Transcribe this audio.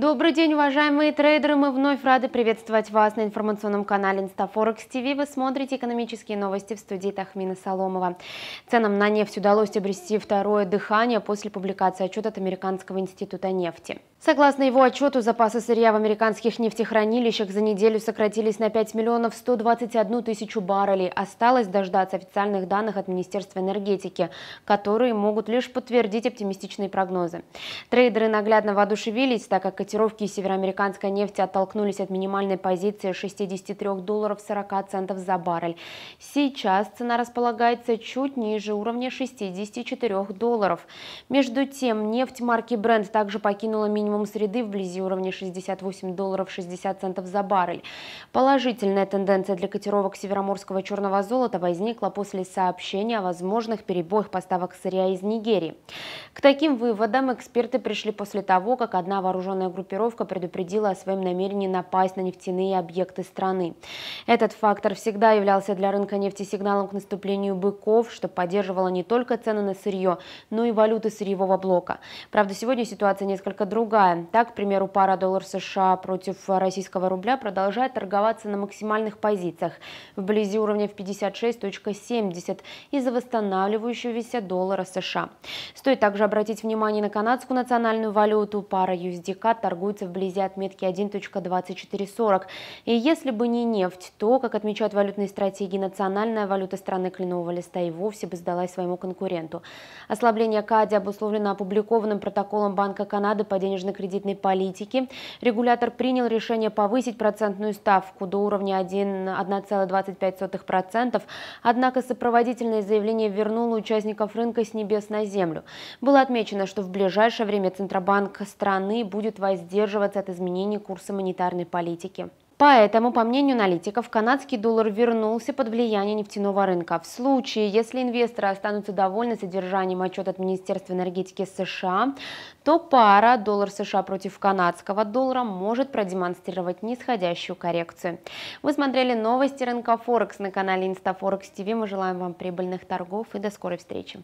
Добрый день, уважаемые трейдеры! Мы вновь рады приветствовать вас на информационном канале InstaForex TV. Вы смотрите экономические новости в студии Тахмина Соломова. Ценам на нефть удалось обрести второе дыхание после публикации отчета от Американского института нефти. Согласно его отчету, запасы сырья в американских нефтехранилищах за неделю сократились на 5 миллионов 121 тысячу баррелей. Осталось дождаться официальных данных от Министерства энергетики, которые могут лишь подтвердить оптимистичные прогнозы. Трейдеры наглядно воодушевились, так как котировки североамериканской нефти оттолкнулись от минимальной позиции 63 долларов 40 центов за баррель. Сейчас цена располагается чуть ниже уровня 64 долларов. Между тем, нефть марки Brent также покинула минимум минимум среды вблизи уровня 68 долларов 60 центов за баррель. Положительная тенденция для котировок североморского черного золота возникла после сообщения о возможных перебоях поставок сырья из Нигерии. К таким выводам эксперты пришли после того, как одна вооруженная группировка предупредила о своем намерении напасть на нефтяные объекты страны. Этот фактор всегда являлся для рынка нефти сигналом к наступлению быков, что поддерживало не только цены на сырье, но и валюты сырьевого блока. Правда, сегодня ситуация несколько другая другая. Так, к примеру, пара доллар США против российского рубля продолжает торговаться на максимальных позициях вблизи уровня в 56.70 из-за восстанавливающегося доллара США. Стоит также обратить внимание на канадскую национальную валюту. Пара USDK торгуется вблизи отметки 1.2440. И если бы не нефть, то, как отмечают валютные стратегии, национальная валюта страны кленового листа и вовсе бы сдалась своему конкуренту. Ослабление КАДИ обусловлено опубликованным протоколом Банка Канады по денежной денежно-кредитной политики регулятор принял решение повысить процентную ставку до уровня 1,25%, однако сопроводительное заявление вернуло участников рынка с небес на землю. Было отмечено, что в ближайшее время Центробанк страны будет воздерживаться от изменений курса монетарной политики. Поэтому, по мнению аналитиков, канадский доллар вернулся под влияние нефтяного рынка. В случае, если инвесторы останутся довольны содержанием отчета от Министерства энергетики США, то пара доллар США против канадского доллара может продемонстрировать нисходящую коррекцию. Вы смотрели новости рынка Форекс на канале Инстафорекс ТВ. Мы желаем вам прибыльных торгов и до скорой встречи.